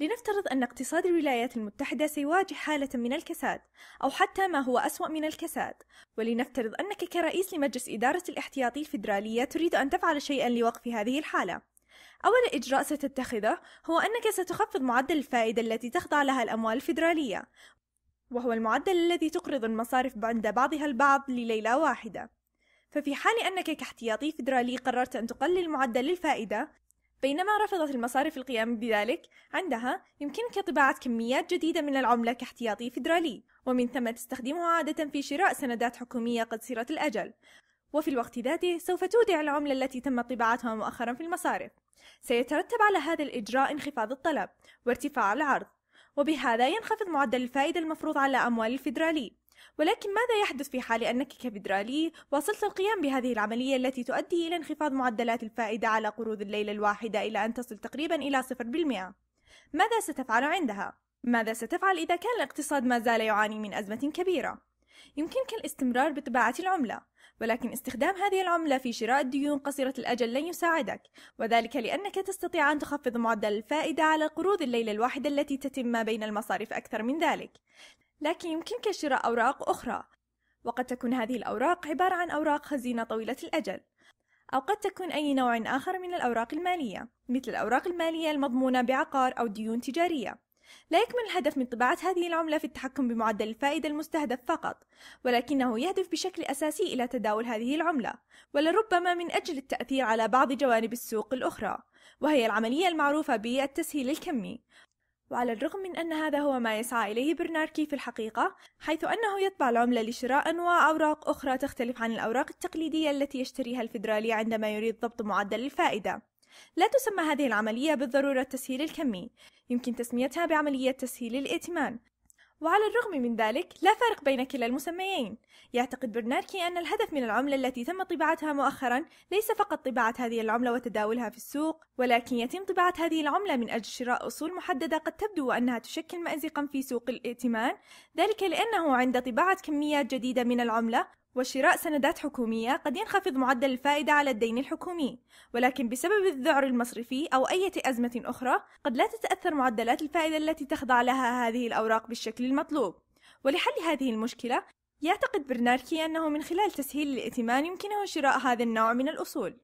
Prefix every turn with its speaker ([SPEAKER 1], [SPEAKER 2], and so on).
[SPEAKER 1] لنفترض أن اقتصاد الولايات المتحدة سيواجه حالة من الكساد أو حتى ما هو أسوأ من الكساد ولنفترض أنك كرئيس لمجلس إدارة الاحتياطي الفيدرالية تريد أن تفعل شيئا لوقف هذه الحالة أول إجراء ستتخذه هو أنك ستخفض معدل الفائدة التي تخضع لها الأموال الفيدرالية وهو المعدل الذي تقرض المصارف عند بعضها البعض لليلة واحدة ففي حال أنك كاحتياطي فيدرالي قررت أن تقلل معدل الفائدة بينما رفضت المصارف القيام بذلك عندها يمكنك طباعة كميات جديدة من العملة كاحتياطي فيدرالي ومن ثم تستخدمه عادة في شراء سندات حكومية قد الأجل وفي الوقت ذاته سوف تودع العملة التي تم طباعتها مؤخرا في المصارف سيترتب على هذا الإجراء انخفاض الطلب وارتفاع العرض وبهذا ينخفض معدل الفائدة المفروض على أموال الفيدرالي ولكن ماذا يحدث في حال أنك كفدرالي واصلت القيام بهذه العملية التي تؤدي إلى انخفاض معدلات الفائدة على قروض الليلة الواحدة إلى أن تصل تقريبا إلى 0% ماذا ستفعل عندها؟ ماذا ستفعل إذا كان الاقتصاد ما زال يعاني من أزمة كبيرة؟ يمكنك الاستمرار بطباعة العملة، ولكن استخدام هذه العملة في شراء الديون قصيرة الأجل لن يساعدك، وذلك لأنك تستطيع أن تخفض معدل الفائدة على قروض الليلة الواحدة التي تتم ما بين المصارف أكثر من ذلك. لكن يمكنك شراء أوراق أخرى وقد تكون هذه الأوراق عبارة عن أوراق خزينة طويلة الأجل أو قد تكون أي نوع آخر من الأوراق المالية مثل الأوراق المالية المضمونة بعقار أو ديون تجارية لا يكمن الهدف من طباعة هذه العملة في التحكم بمعدل الفائدة المستهدف فقط، ولكنه يهدف بشكل أساسي إلى تداول هذه العملة، ولربما من أجل التأثير على بعض جوانب السوق الأخرى، وهي العملية المعروفة بالتسهيل الكمي، وعلى الرغم من أن هذا هو ما يسعى إليه برناركي في الحقيقة حيث أنه يطبع العملة لشراء أنواع أوراق أخرى تختلف عن الأوراق التقليدية التي يشتريها الفيدرالي عندما يريد ضبط معدل الفائدة لا تسمى هذه العملية بالضرورة التسهيل الكمي يمكن تسميتها بعملية تسهيل الائتمان وعلى الرغم من ذلك لا فارق بين كلا المسميين يعتقد برناركي أن الهدف من العملة التي تم طباعتها مؤخرا ليس فقط طباعة هذه العملة وتداولها في السوق ولكن يتم طباعة هذه العملة من أجل شراء أصول محددة قد تبدو أنها تشكل مأزقا في سوق الائتمان ذلك لأنه عند طباعة كميات جديدة من العملة وشراء سندات حكومية قد ينخفض معدل الفائدة على الدين الحكومي، ولكن بسبب الذعر المصرفي أو أي أزمة أخرى قد لا تتأثر معدلات الفائدة التي تخضع لها هذه الأوراق بالشكل المطلوب. ولحل هذه المشكلة يعتقد برناركي أنه من خلال تسهيل الائتمان يمكنه شراء هذا النوع من الأصول